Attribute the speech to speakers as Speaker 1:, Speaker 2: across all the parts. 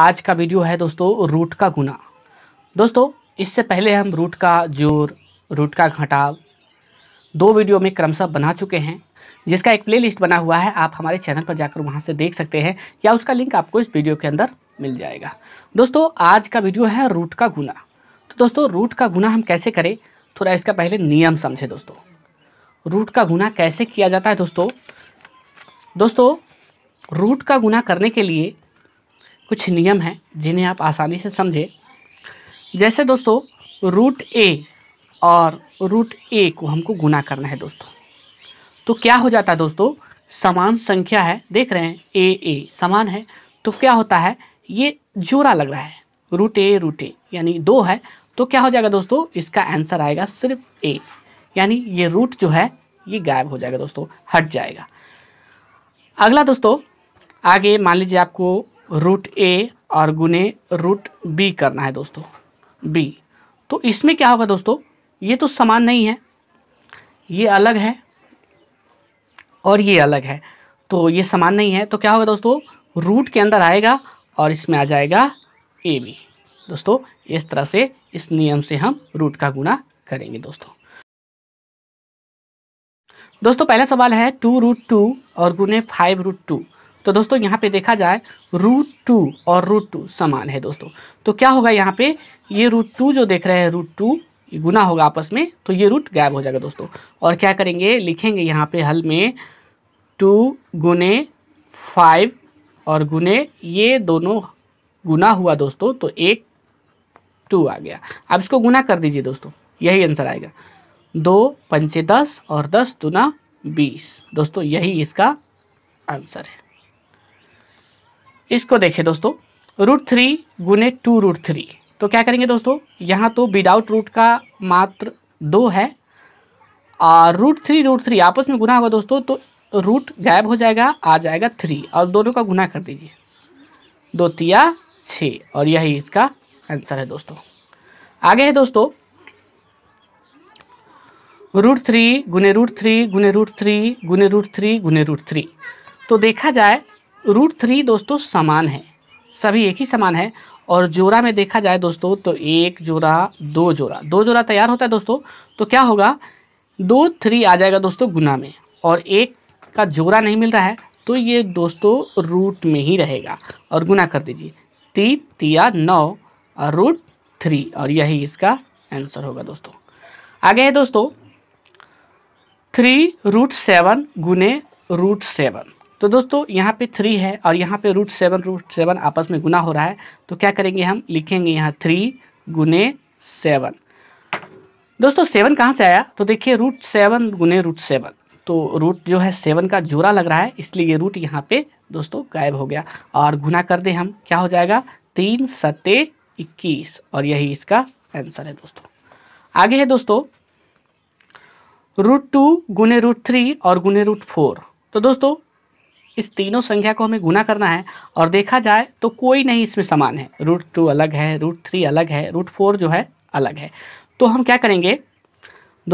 Speaker 1: आज का वीडियो है दोस्तों रूट का गुना दोस्तों इससे पहले हम रूट का जोर रूट का घटाव दो वीडियो में क्रमशः बना चुके हैं जिसका एक प्लेलिस्ट बना हुआ है आप हमारे चैनल पर जाकर वहाँ से देख सकते हैं या उसका लिंक आपको इस वीडियो के अंदर मिल जाएगा दोस्तों आज का वीडियो है रूट का गुना तो दोस्तों रूट का गुना हम कैसे करें थोड़ा इसका पहले नियम समझे दोस्तों रूट का गुना कैसे किया जाता है दोस्तों दोस्तों रूट का गुना करने के लिए कुछ नियम हैं जिन्हें आप आसानी से समझें जैसे दोस्तों रूट ए और रूट ए को हमको गुना करना है दोस्तों तो क्या हो जाता है दोस्तों समान संख्या है देख रहे हैं ए ए समान है तो क्या होता है ये जोड़ा लग रहा है रूट ए रूट ए यानी दो है तो क्या हो जाएगा दोस्तों इसका आंसर आएगा सिर्फ ए यानी ये रूट जो है ये गायब हो जाएगा दोस्तों हट जाएगा अगला दोस्तों आगे मान लीजिए आपको रूट ए और गुने रूट बी करना है दोस्तों बी तो इसमें क्या होगा दोस्तों ये तो समान नहीं है ये अलग है और ये अलग है तो ये समान नहीं है तो क्या होगा दोस्तों रूट के अंदर आएगा और इसमें आ जाएगा ए बी दोस्तों इस तरह से इस नियम से हम रूट का गुना करेंगे दोस्तों दोस्तों पहला सवाल है टू रूट टू और गुने फाइव रूट टू तो दोस्तों यहाँ पे देखा जाए रूट टू और रूट टू समान है दोस्तों तो क्या होगा यहाँ पे ये रूट टू जो देख रहे हैं रूट टू गुना होगा आपस में तो ये रूट गायब हो जाएगा दोस्तों और क्या करेंगे लिखेंगे यहाँ पे हल में टू गुने फाइव और गुने ये दोनों गुना हुआ दोस्तों तो एक टू आ गया अब इसको गुना कर दीजिए दोस्तों यही आंसर आएगा दो पंचे दस और दस दुना बीस दोस्तों यही इसका आंसर है इसको देखें दोस्तों रूट थ्री गुने टू रूट थ्री तो क्या करेंगे दोस्तों यहाँ तो विदाउट रूट का मात्र दो है और रूट थ्री रूट थ्री आपस में गुना होगा दोस्तों तो रूट गायब हो जाएगा आ जाएगा थ्री और दोनों का गुना कर दीजिए दो तिया छः और यही इसका आंसर है दोस्तों आगे है दोस्तों रूट थ्री गुने रूट थ्री गुने रूट थ्री गुने रूट थ्री गुने रूट थ्री तो देखा जाए रूट थ्री दोस्तों समान है सभी एक ही समान है और जोड़ा में देखा जाए दोस्तों तो एक जोड़ा दो जोड़ा दो जोड़ा तैयार होता है दोस्तों तो क्या होगा दो थ्री आ जाएगा दोस्तों गुना में और एक का जोड़ा नहीं मिल रहा है तो ये दोस्तों रूट में ही रहेगा और गुना कर दीजिए तीन तिया नौ और रूट थ्री और यही इसका आंसर होगा दोस्तों आगे है दोस्तों थ्री रूट सेवन गुने रूट सेवन तो दोस्तों यहाँ पे थ्री है और यहाँ पे रूट सेवन रूट सेवन आपस में गुना हो रहा है तो क्या करेंगे हम लिखेंगे यहाँ थ्री गुने सेवन दोस्तों सेवन कहाँ से आया तो देखिए रूट सेवन गुने रूट सेवन तो रूट जो है सेवन का जोड़ा लग रहा है इसलिए ये रूट यहाँ पे दोस्तों गायब हो गया और गुना कर दें हम क्या हो जाएगा तीन सत्ते इक्कीस और यही इसका आंसर है दोस्तों आगे है दोस्तों रूट टू गुने रूट थ्री और गुने रूट फोर तो दोस्तों इस तीनों संख्या को हमें गुना करना है और देखा जाए तो कोई नहीं इसमें समान है रूट टू अलग है रूट थ्री अलग है रूट फोर जो है अलग है तो हम क्या करेंगे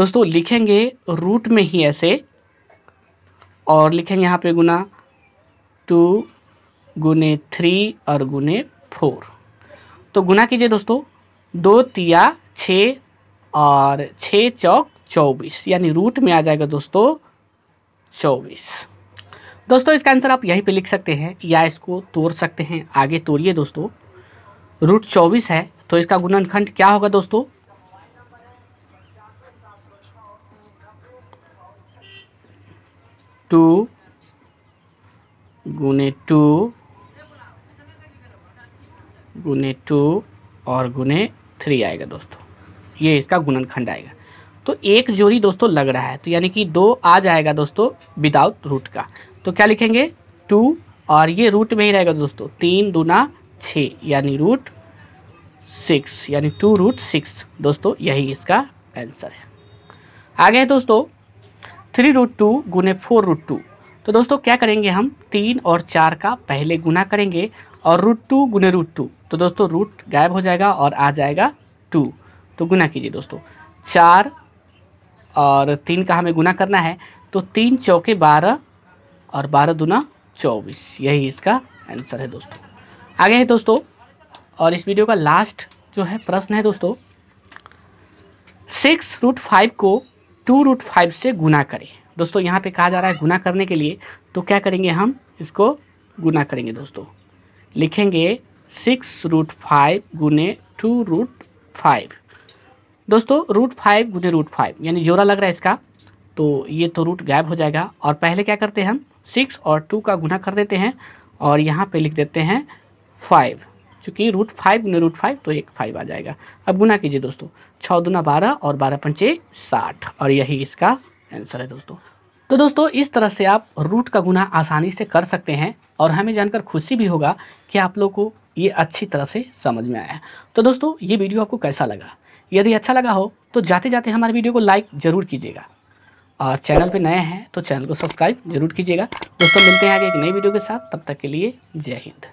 Speaker 1: दोस्तों लिखेंगे रूट में ही ऐसे और लिखेंगे यहाँ पे गुना टू गुने थ्री और गुने फोर तो गुना कीजिए दोस्तों दो तिया छ और छ चौक चौबीस यानी रूट में आ जाएगा दोस्तों चौबीस दोस्तों इसका आंसर आप यहीं पे लिख सकते हैं या इसको तोड़ सकते हैं आगे तोड़िए दोस्तों रूट चौबीस है तो इसका गुणनखंड क्या होगा दोस्तों टू गुने टू गुने टू और गुने थ्री आएगा दोस्तों ये इसका गुणनखंड आएगा तो एक जोड़ी दोस्तों लग रहा है तो यानी कि दो आ जाएगा दोस्तों विदाउट रूट का तो क्या लिखेंगे टू और ये रूट में ही रहेगा दोस्तों तीन दूना छः यानी रूट सिक्स यानी टू रूट सिक्स दोस्तों यही इसका आंसर है आगे है दोस्तों थ्री रूट टू गुने फोर रूट टू तो दोस्तों क्या करेंगे हम तीन और चार का पहले गुना करेंगे और रूट टू गुने रूट टू तो दोस्तों रूट गायब हो जाएगा और आ जाएगा टू तो गुना कीजिए दोस्तों चार और तीन का हमें गुना करना है तो तीन चौके बारह और बारह दुना चौबीस यही इसका आंसर है दोस्तों आगे है दोस्तों और इस वीडियो का लास्ट जो है प्रश्न है दोस्तों सिक्स रूट फाइव को टू रूट फाइव से गुना करें दोस्तों यहाँ पे कहा जा रहा है गुना करने के लिए तो क्या करेंगे हम इसको गुना करेंगे दोस्तों लिखेंगे सिक्स रूट फाइव गुने टू रूट फाइव दोस्तों रूट फाइव गुने रूट फाइव यानी जोड़ा लग रहा है इसका तो ये तो रूट गायब हो जाएगा और पहले क्या करते हैं हम सिक्स और टू का गुना कर देते हैं और यहाँ पे लिख देते हैं फाइव चूँकि रूट फाइव गुना रूट फाइव तो एक फाइव आ जाएगा अब गुना कीजिए दोस्तों छः दुना बारह और बारह पंचे साठ और यही इसका आंसर है दोस्तों तो दोस्तों इस तरह से आप रूट का गुना आसानी से कर सकते हैं और हमें जानकर खुशी भी होगा कि आप लोग को ये अच्छी तरह से समझ में आया तो दोस्तों ये वीडियो आपको कैसा लगा यदि अच्छा लगा हो तो जाते जाते हमारे वीडियो को लाइक ज़रूर कीजिएगा और चैनल पे नए हैं तो चैनल को सब्सक्राइब जरूर कीजिएगा दोस्तों मिलते हैं आगे एक नई वीडियो के साथ तब तक के लिए जय हिंद